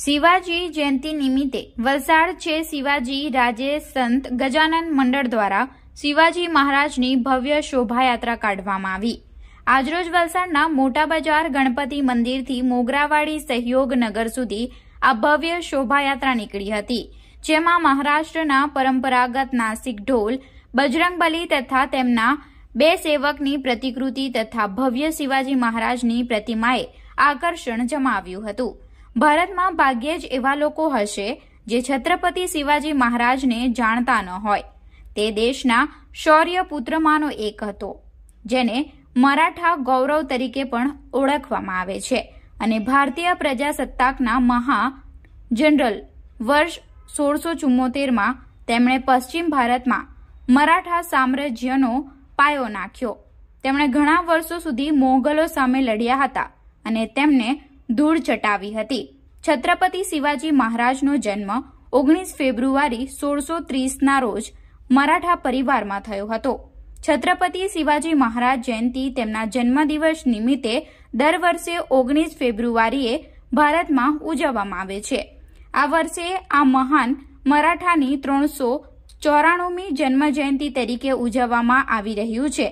શિવાજી જયંતિ નિમિત્તે વલસાડ છે શિવાજી રાજે સંત ગજાનંદ મંડળ દ્વારા શિવાજી મહારાજની ભવ્ય શોભાયાત્રા કાઢવામાં આવી આજરોજ વલસાડના મોટા બજાર ગણપતિ મંદિરથી મોગરાવાડી સહયોગનગર સુધી આ ભવ્ય શોભાયાત્રા નીકળી હતી જેમાં મહારાષ્ટ્રના પરંપરાગત નાસિક ઢોલ બજરંગબલી તથા તેમના બે સેવકની પ્રતિકૃતિ તથા ભવ્ય શિવાજી મહારાજની પ્રતિમાએ આકર્ષણ જમાવ્યું હતું ભારતમાં ભાગ્યે જ એવા લોકો હશે જે છત્રપતિ શિવાજી મહારાજને જાણતા ન હોય તે દેશના શૌર્ય પુત્રમાંનો એક હતો જેને મરાઠા ગૌરવ તરીકે પણ ઓળખવામાં આવે છે અને ભારતીય પ્રજાસત્તાકના મહા જનરલ વર્ષ સોળસો ચુમ્મોતેરમાં તેમણે પશ્ચિમ ભારતમાં મરાઠા સામ્રાજ્યનો પાયો નાખ્યો તેમણે ઘણા વર્ષો સુધી મોગલો સામે લડ્યા હતા અને તેમને ધૂળ ચટાવી હતી છત્રપતિ શિવાજી મહારાજનો જન્મ ઓગણીસ ફેબ્રુઆરી સોળસો ત્રીસના રોજ મરાઠા પરિવારમાં થયો હતો છત્રપતિ શિવાજી મહારાજ જયંતિ તેમના જન્મદિવસ નિમિત્તે દર વર્ષે ઓગણીસ ફેબ્રુઆરીએ ભારતમાં ઉજવવામાં આવે છે આ વર્ષે આ મહાન મરાઠાની ત્રણસો ચોરાણુમી જન્મજયંતિ તરીકે ઉજવવામાં આવી રહ્યું છે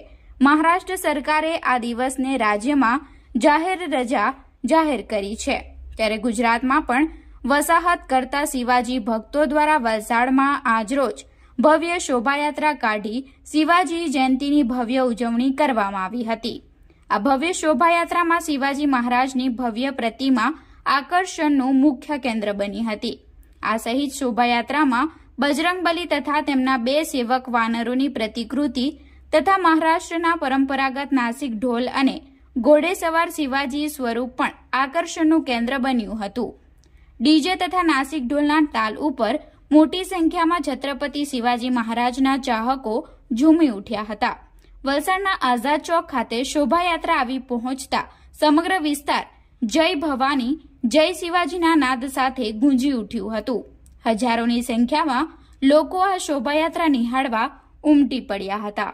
મહારાષ્ટ્ર સરકારે આ દિવસને રાજ્યમાં જાહેર રજા જાહેર કરી છે ત્યારે ગુજરાતમાં પણ વસાહત કરતા શિવાજી ભક્તો દ્વારા વલસાડમાં આજરોજ ભવ્ય શોભાયાત્રા કાઢી શિવાજી જયંતિની ભવ્ય ઉજવણી કરવામાં આવી હતી આ ભવ્ય શોભાયાત્રામાં શિવાજી મહારાજની ભવ્ય પ્રતિમા આકર્ષણનું મુખ્ય કેન્દ્ર બની હતી આ સહિત શોભાયાત્રામાં બજરંગબલી તથા તેમના બે સેવક વાનરોની પ્રતિકૃતિ તથા મહારાષ્ટ્રના પરંપરાગત નાસિક ઢોલ અને ઘોડેસવાર શિવાજી સ્વરૂપ પણ આકર્ષણનું કેન્દ્ર બન્યું હતું ડીજે તથા નાસિક ઢોલના તાલ ઉપર મોટી સંખ્યામાં છત્રપતિ શિવાજી મહારાજના ચાહકો ઝૂમી ઉઠ્યા હતા વલસાડના આઝાદ ચોક ખાતે શોભાયાત્રા આવી પહોંચતા સમગ્ર વિસ્તાર જય ભવાની જય શિવાજીના નાદ સાથે ગુંજી ઉઠ્યું હતું હજારોની સંખ્યામાં લોકો આ શોભાયાત્રા નિહાળવા ઉમટી પડ્યા હતા